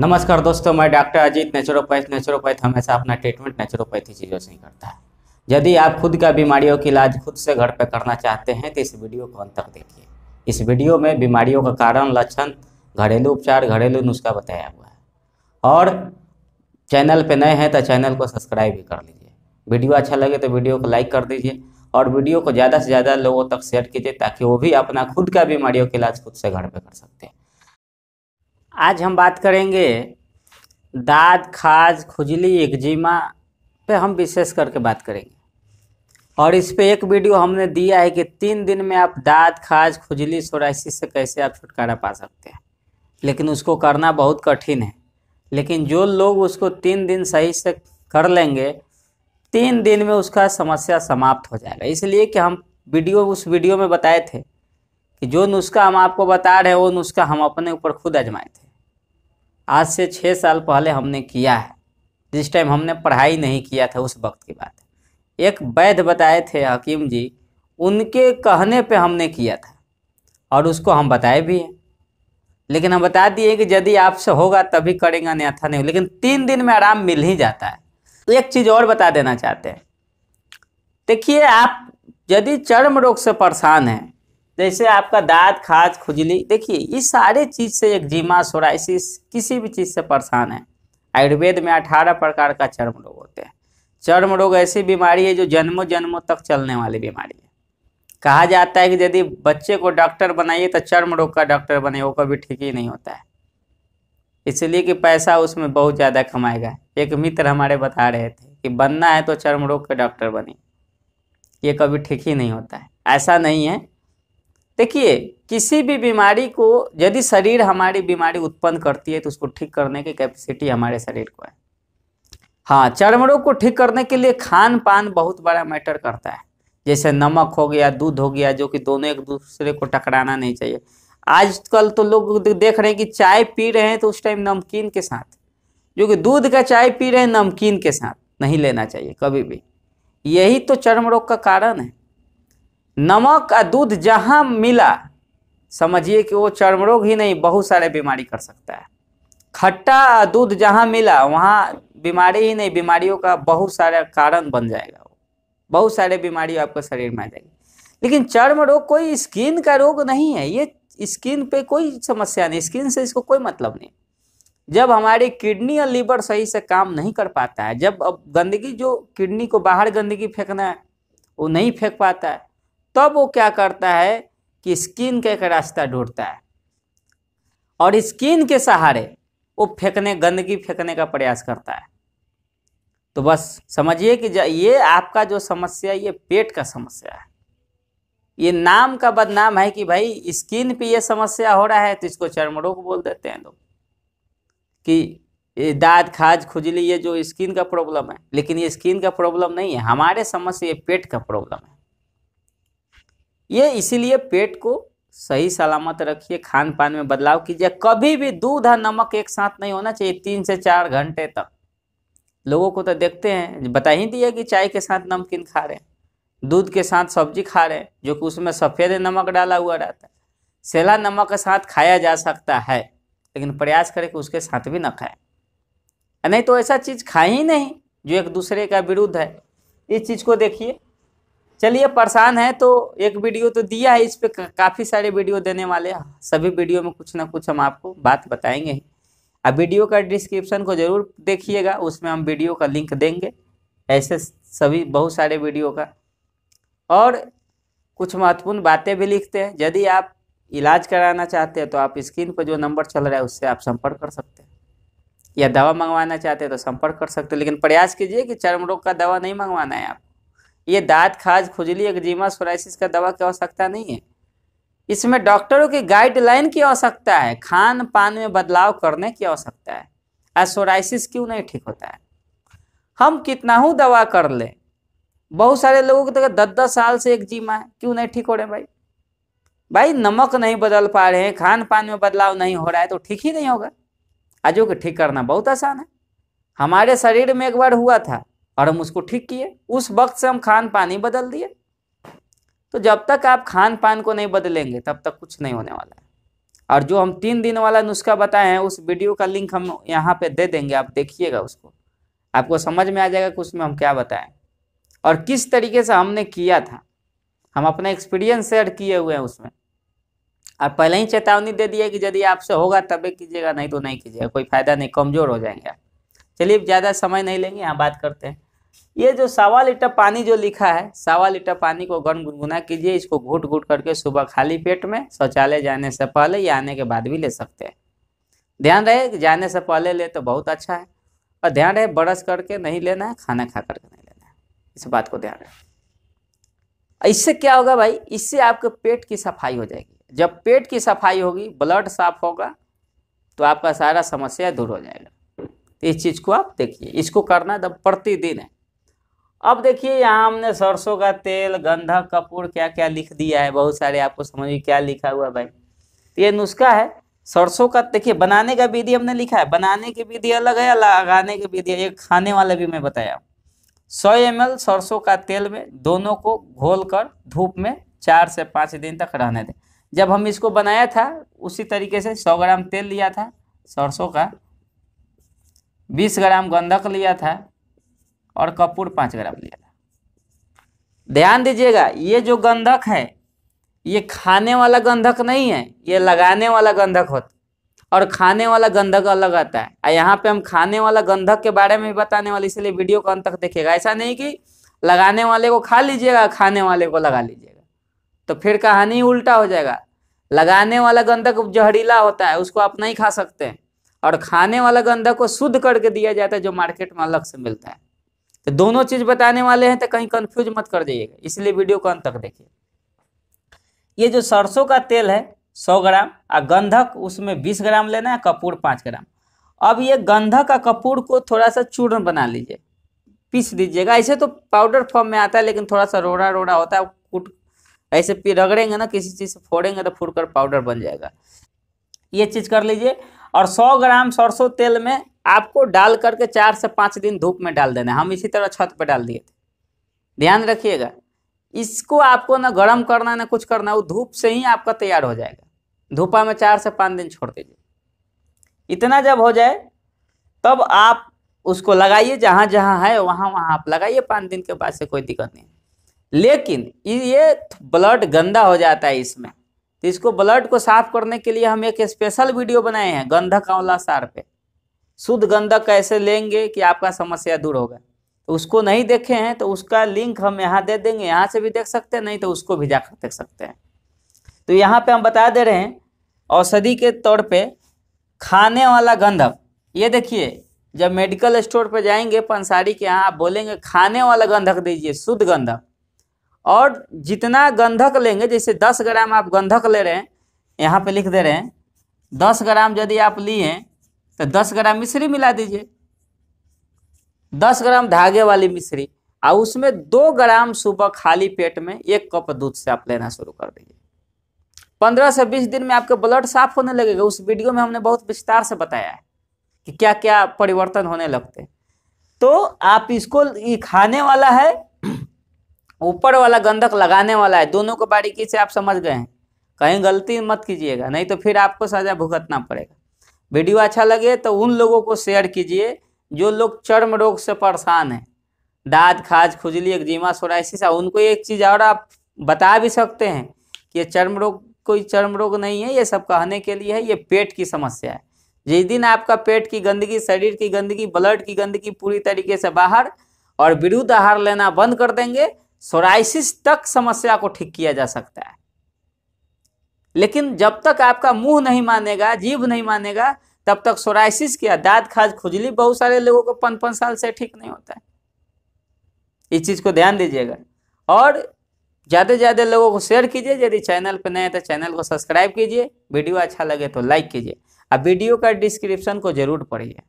नमस्कार दोस्तों मैं डॉक्टर अजीत नेचुरोपैथ नेचुरोपैथ हमेशा अपना ट्रीटमेंट नेचुरोपैथी चीज़ों से ही करता है यदि आप खुद का बीमारियों का इलाज खुद से घर पर करना चाहते हैं तो इस वीडियो को अंत तक देखिए इस वीडियो में बीमारियों का कारण लक्षण घरेलू उपचार घरेलू नुस्खा बताया हुआ है और चैनल पर नए हैं तो चैनल को सब्सक्राइब भी कर लीजिए वीडियो अच्छा लगे तो वीडियो को लाइक कर दीजिए और वीडियो को ज़्यादा से ज़्यादा लोगों तक शेयर कीजिए ताकि वो भी अपना खुद का बीमारियों का इलाज खुद से घर पर कर सकते हैं आज हम बात करेंगे दाद खाज खुजली एक्जिमा पे हम विशेष करके बात करेंगे और इस पे एक वीडियो हमने दिया है कि तीन दिन में आप दाद खाज खुजली सोराइसिस से कैसे आप छुटकारा पा सकते हैं लेकिन उसको करना बहुत कठिन है लेकिन जो लोग उसको तीन दिन सही से कर लेंगे तीन दिन में उसका समस्या समाप्त हो जाएगा इसलिए कि हम वीडियो उस वीडियो में बताए थे कि जो नुस्खा हम आपको बता रहे हैं वो नुस्खा हम अपने ऊपर खुद आजमाए थे आज से छः साल पहले हमने किया है जिस टाइम हमने पढ़ाई नहीं किया था उस वक्त की बात एक वैध बताए थे हकीम जी उनके कहने पे हमने किया था और उसको हम बताए भी हैं लेकिन हम बता दिए कि यदि आपसे होगा तभी करेंगे अन्यथा नहीं लेकिन तीन दिन में आराम मिल ही जाता है तो एक चीज़ और बता देना चाहते हैं देखिए आप यदि चर्म रोग से परेशान हैं जैसे आपका दांत खाज खुजली देखिए इस सारे चीज़ से एक्जिमा सोराइसिस किसी भी चीज़ से परेशान है आयुर्वेद में अठारह प्रकार का चर्म रोग होते हैं चर्म रोग ऐसी बीमारी है जो जन्मों जन्मों तक चलने वाली बीमारी है कहा जाता है कि यदि बच्चे को डॉक्टर बनाइए तो चर्म रोग का डॉक्टर बने वो कभी ठीक ही नहीं होता है इसलिए कि पैसा उसमें बहुत ज़्यादा कमाएगा एक मित्र हमारे बता रहे थे कि बनना है तो चर्म रोग का डॉक्टर बने ये कभी ठीक ही नहीं होता है ऐसा नहीं है देखिए किसी भी बीमारी को यदि शरीर हमारी बीमारी उत्पन्न करती है तो उसको ठीक करने की कैपेसिटी हमारे शरीर को है हाँ चर्म रोग को ठीक करने के लिए खान पान बहुत बड़ा मैटर करता है जैसे नमक हो गया दूध हो गया जो कि दोनों एक दूसरे को टकराना नहीं चाहिए आजकल तो लोग देख रहे हैं कि चाय पी रहे हैं तो उस टाइम नमकीन के साथ जो कि दूध का चाय पी रहे हैं नमकीन के साथ नहीं लेना चाहिए कभी भी यही तो चर्म रोग का कारण है नमक आ दूध जहाँ मिला समझिए कि वो चर्म रोग ही नहीं बहुत सारे बीमारी कर सकता है खट्टा दूध जहाँ मिला वहाँ बीमारी ही नहीं बीमारियों का बहुत सारा कारण बन जाएगा वो बहुत सारे बीमारी आपके शरीर में आ जाएगी लेकिन चर्म रोग कोई स्किन का रोग नहीं है ये स्किन पे कोई समस्या नहीं स्किन से इसको कोई मतलब नहीं जब हमारी किडनी और लीवर सही से काम नहीं कर पाता है जब अब गंदगी जो किडनी को बाहर गंदगी फेंकना है वो नहीं फेंक पाता है तब वो क्या करता है कि स्किन का एक रास्ता ढूंढता है और स्किन के सहारे वो फेंकने गंदगी फेंकने का प्रयास करता है तो बस समझिए कि ये आपका जो समस्या ये पेट का समस्या है ये नाम का बदनाम है कि भाई स्किन पे ये समस्या हो रहा है तो इसको चर्म रोग बोल देते हैं लोग कि दाद खाज खुजली ये जो स्किन का प्रॉब्लम है लेकिन ये स्किन का प्रॉब्लम नहीं है हमारे समस्या ये पेट का प्रॉब्लम है ये इसीलिए पेट को सही सलामत रखिए खान पान में बदलाव कीजिए कभी भी दूध और नमक एक साथ नहीं होना चाहिए तीन से चार घंटे तक लोगों को तो देखते हैं बता ही दिया कि चाय के साथ नमकीन खा रहे हैं दूध के साथ सब्जी खा रहे हैं जो कि उसमें सफ़ेद नमक डाला हुआ रहता है सेला नमक के साथ खाया जा सकता है लेकिन प्रयास करें कि उसके साथ भी ना खाएं नहीं तो ऐसा चीज़ खाए ही नहीं जो एक दूसरे का विरुद्ध है इस चीज़ को देखिए चलिए परेशान है तो एक वीडियो तो दिया है इस पर काफ़ी सारे वीडियो देने वाले सभी वीडियो में कुछ ना कुछ हम आपको बात बताएंगे अब वीडियो का डिस्क्रिप्शन को ज़रूर देखिएगा उसमें हम वीडियो का लिंक देंगे ऐसे सभी बहुत सारे वीडियो का और कुछ महत्वपूर्ण बातें भी लिखते हैं यदि आप इलाज कराना चाहते हैं तो आप स्क्रीन पर जो नंबर चल रहा है उससे आप संपर्क कर सकते हैं या दवा मंगवाना चाहते हैं तो संपर्क कर सकते हैं लेकिन प्रयास कीजिए कि चर्म रोग का दवा नहीं मंगवाना है आप ये दाँत खाज खुजली एक्जिमा सोराइसिस का दवा की आवश्यकता नहीं है इसमें डॉक्टरों की गाइडलाइन की आवश्यकता है खान पान में बदलाव करने की आवश्यकता है सोराइसिस क्यों नहीं ठीक होता है हम कितना हूँ दवा कर लें बहुत सारे लोगों को तो दस दस साल से एक जीमा है क्यों नहीं ठीक हो रहे भाई भाई नमक नहीं बदल पा रहे हैं खान पान में बदलाव नहीं हो रहा है तो ठीक ही नहीं होगा आजों के ठीक करना बहुत आसान है हमारे शरीर में एक बार हुआ था और हम उसको ठीक किए उस वक्त से हम खान पान ही बदल दिए तो जब तक आप खान पान को नहीं बदलेंगे तब तक कुछ नहीं होने वाला है और जो हम तीन दिन वाला नुस्खा बताए हैं उस वीडियो का लिंक हम यहाँ पे दे देंगे आप देखिएगा उसको आपको समझ में आ जाएगा कि उसमें हम क्या बताएं और किस तरीके से हमने किया था हम अपना एक्सपीरियंस शेयर किए हुए हैं उसमें आप पहले ही चेतावनी दे दिए कि यदि आपसे होगा तबे कीजिएगा नहीं तो नहीं कीजिएगा कोई फायदा नहीं कमज़ोर हो जाएंगे आप चलिए ज़्यादा समय नहीं लेंगे यहाँ बात करते हैं ये जो सवा लीटर पानी जो लिखा है सवा लीटर पानी को गर्म गुनगुना कीजिए इसको घुट घुट करके सुबह खाली पेट में शौचालय जाने से पहले या आने के बाद भी ले सकते हैं ध्यान रहे जाने से पहले ले तो बहुत अच्छा है और ध्यान रहे ब्रश करके नहीं लेना है खाना खा करके नहीं लेना है इस बात को ध्यान रहे इससे क्या होगा भाई इससे आपके पेट की सफाई हो जाएगी जब पेट की सफाई होगी ब्लड साफ होगा तो आपका सारा समस्या दूर हो जाएगा इस चीज़ को आप देखिए इसको करना एकदम प्रतिदिन है अब देखिए यहाँ हमने सरसों का तेल गंधक कपूर क्या क्या लिख दिया है बहुत सारे आपको समझिए क्या लिखा हुआ भाई तो ये नुस्खा है सरसों का देखिए बनाने का विधि हमने लिखा है बनाने की विधि अलग है लगाने की विधि ये खाने वाला भी मैं बताया सौ एम सरसों का तेल में दोनों को घोल कर धूप में चार से पाँच दिन तक रहने दें जब हम इसको बनाया था उसी तरीके से सौ ग्राम तेल लिया था सरसों का बीस ग्राम गंधक लिया था और कपूर पाँच ग्राम लिया था ध्यान दीजिएगा ये जो गंधक है ये खाने वाला गंधक नहीं है ये लगाने वाला गंधक होता और खाने वाला गंधक अलग आता है और यहाँ पे हम खाने वाला गंधक के बारे में बताने वाले इसलिए वीडियो को अंत तक देखेगा ऐसा नहीं कि लगाने वाले को खा लीजिएगा खाने वाले को लगा लीजिएगा तो फिर कहानी उल्टा हो जाएगा लगाने वाला गंधक जहरीला होता है उसको आप नहीं खा सकते और खाने वाला गंधक को शुद्ध करके दिया जाता है जो मार्केट में अलग से मिलता है तो दोनों चीज बताने वाले हैं तो कहीं कंफ्यूज मत कर जाइएगा इसलिए वीडियो को अंत तक देखिए ये जो सरसों का तेल है 100 ग्राम और गंधक उसमें 20 ग्राम लेना है कपूर 5 ग्राम अब ये गंधक और कपूर को थोड़ा सा चूर्ण बना लीजिए पीस दीजिएगा ऐसे तो पाउडर फॉर्म में आता है लेकिन थोड़ा सा रोड़ा रोड़ा होता है कूट ऐसे पी रगड़ेंगे ना किसी चीज़ से फोड़ेंगे तो फूट कर पाउडर बन जाएगा ये चीज़ कर लीजिए और सौ ग्राम सरसों तेल में आपको डाल करके चार से पाँच दिन धूप में डाल देना हम इसी तरह छत पर डाल दिए थे ध्यान रखिएगा इसको आपको ना गर्म करना ना कुछ करना वो धूप से ही आपका तैयार हो जाएगा धूपा में चार से पाँच दिन छोड़ दीजिए इतना जब हो जाए तब आप उसको लगाइए जहाँ जहाँ है वहाँ वहाँ आप लगाइए पाँच दिन के बाद से कोई दिक्कत नहीं लेकिन ये ब्लड गंदा हो जाता है इसमें तो इसको ब्लड को साफ करने के लिए हम एक स्पेशल वीडियो बनाए हैं गंधक आंवला सार पे शुद्ध गंधक कैसे लेंगे कि आपका समस्या दूर होगा तो उसको नहीं देखे हैं तो उसका लिंक हम यहाँ दे देंगे यहाँ से भी देख सकते हैं नहीं तो उसको भी जाकर देख सकते हैं तो यहाँ पे हम बता दे रहे हैं औषधि के तौर पे खाने वाला गंधक ये देखिए जब मेडिकल स्टोर पर जाएंगे पंसारी के यहाँ आप बोलेंगे खाने वाला गंधक दीजिए शुद्ध गंधक और जितना गंधक लेंगे जैसे दस ग्राम आप गंधक ले रहे हैं यहाँ पर लिख दे रहे हैं दस ग्राम यदि आप लिए तो दस ग्राम मिश्री मिला दीजिए दस ग्राम धागे वाली मिश्री और उसमें दो ग्राम सुबह खाली पेट में एक कप दूध से आप लेना शुरू कर दीजिए पंद्रह से बीस दिन में आपके ब्लड साफ होने लगेगा उस वीडियो में हमने बहुत विस्तार से बताया है कि क्या क्या परिवर्तन होने लगते हैं तो आप इसको ये खाने वाला है ऊपर वाला गंधक लगाने वाला है दोनों को बारीकी से आप समझ गए हैं कहीं गलती मत कीजिएगा नहीं तो फिर आपको सजा भुगतना पड़ेगा वीडियो अच्छा लगे तो उन लोगों को शेयर कीजिए जो लोग चर्म रोग से परेशान हैं दाद खाज खुजली एक्जिमा सोराइसिस उनको एक चीज़ और आप बता भी सकते हैं कि ये चर्म रोग कोई चर्म रोग नहीं है ये सब कहने के लिए है ये पेट की समस्या है जिस दिन आपका पेट की गंदगी शरीर की गंदगी ब्लड की गंदगी पूरी तरीके से बाहर और विरुद्ध आहार लेना बंद कर देंगे सोराइसिस तक समस्या को ठीक किया जा सकता है लेकिन जब तक आपका मुंह नहीं मानेगा जीभ नहीं मानेगा तब तक सोराइसिस किया दाँत खाज खुजली बहुत सारे लोगों को पन पन साल से ठीक नहीं होता है इस चीज़ को ध्यान दीजिएगा और ज़्यादा से ज़्यादा लोगों को शेयर कीजिए यदि चैनल पर नए हैं तो चैनल को सब्सक्राइब कीजिए वीडियो अच्छा लगे तो लाइक कीजिए और वीडियो का डिस्क्रिप्शन को ज़रूर पढ़िए